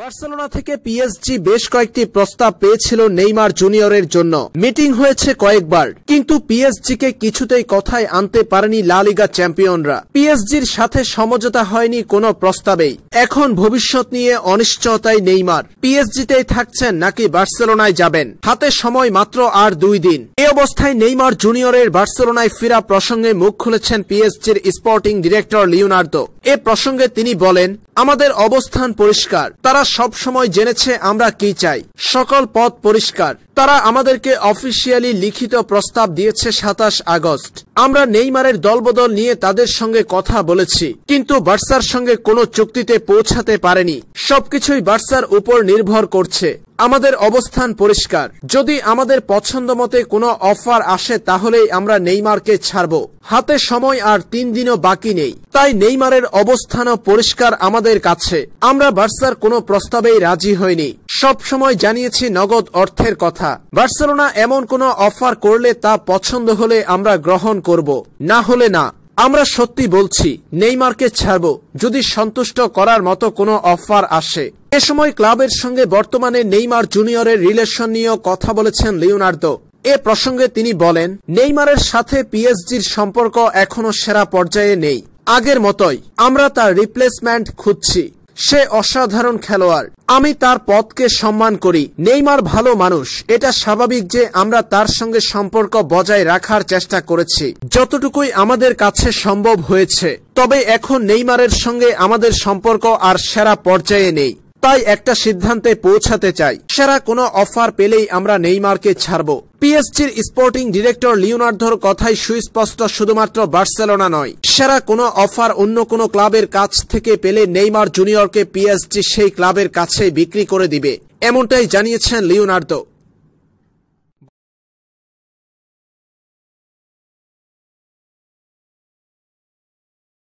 Barcelona থেকে PSG বেশ কয়েকটি প্রস্তাব পেয়েছিল নেইমার জুনিয়রের জন্য মিটিং হয়েছে কয়েকবার কিন্তু পিএসজিকে কিছুতেই কথায় আনতে পারেনি লালিগা চ্যাম্পিয়নরা পিএসজির সাথে সমঝোতা হয়নি কোনো প্রস্তাবেই এখন ভবিষ্যৎ নিয়ে অনিশ্চয়তায় নেইমার পিএসজিতেই থাকছেন নাকি বার্সেলোনায় যাবেন হাতে সময় মাত্র আর দুই দিন এ অবস্থায় নেইমার জুনিয়রের বার্সেলোনায় ফেরা প্রসঙ্গে মুখ খুলেছেন পিএসজির স্পোর্টিং ডিরেক্টর লিওনার্দো এ প্রসঙ্গে তিনি বলেন আমাদের অবস্থান পরিষ্কার তারা সব সময় জেনেছে আমরা কি চাই সকল পথ পরিষ্কার তারা আমাদেরকে অফিসিয়ালি লিখিত প্রস্তাব দিয়েছে সাতাশ আগস্ট আমরা নেইমারের দলবদল নিয়ে তাদের সঙ্গে কথা বলেছি কিন্তু বার্সার সঙ্গে কোনো চুক্তিতে পৌঁছাতে পারেনি সবকিছুই বার্সার উপর নির্ভর করছে আমাদের অবস্থান পরিষ্কার যদি আমাদের পছন্দ মতে কোনো অফার আসে তাহলেই আমরা নেইমারকে ছাড়ব হাতে সময় আর তিন দিনও বাকি নেই তাই নেইমারের অবস্থানও পরিষ্কার আমাদের কাছে আমরা বার্সার কোনো প্রস্তাবেই রাজি হইনি সব সময় জানিয়েছি নগদ অর্থের কথা বার্সেলোনা এমন কোনো অফার করলে তা পছন্দ হলে আমরা গ্রহণ করব না হলে না আমরা সত্যি বলছি নেইমারকে ছাড়ব যদি সন্তুষ্ট করার মতো কোনো অফার আসে এ সময় ক্লাবের সঙ্গে বর্তমানে নেইমার জুনিয়রের রিলেশন নিয়েও কথা বলেছেন লিওনার্দো এ প্রসঙ্গে তিনি বলেন নেইমারের সাথে পিএসজির সম্পর্ক এখনও সেরা পর্যায়ে নেই আগের মতোই আমরা তার রিপ্লেসমেন্ট খুঁজছি সে অসাধারণ খেলোয়াড় আমি তার পদকে সম্মান করি নেইমার ভালো মানুষ এটা স্বাভাবিক যে আমরা তার সঙ্গে সম্পর্ক বজায় রাখার চেষ্টা করেছি যতটুকুই আমাদের কাছে সম্ভব হয়েছে তবে এখন নেইমারের সঙ্গে আমাদের সম্পর্ক আর সেরা পর্যায়ে নেই তাই একটা সিদ্ধান্তে পৌঁছাতে চাই সেরা কোনো অফার পেলেই আমরা নেইমারকে ছাড়ব পিএসজির স্পোর্টিং ডিরেক্টর লিওনার্ধোর কথাই সুস্পষ্ট শুধুমাত্র বার্সেলোনা নয় সেরা কোনো অফার অন্য কোনো ক্লাবের কাছ থেকে পেলে নেইমার জুনিয়রকে পিএসজি সেই ক্লাবের কাছে বিক্রি করে দিবে এমনটাই জানিয়েছেন লিওনার্দো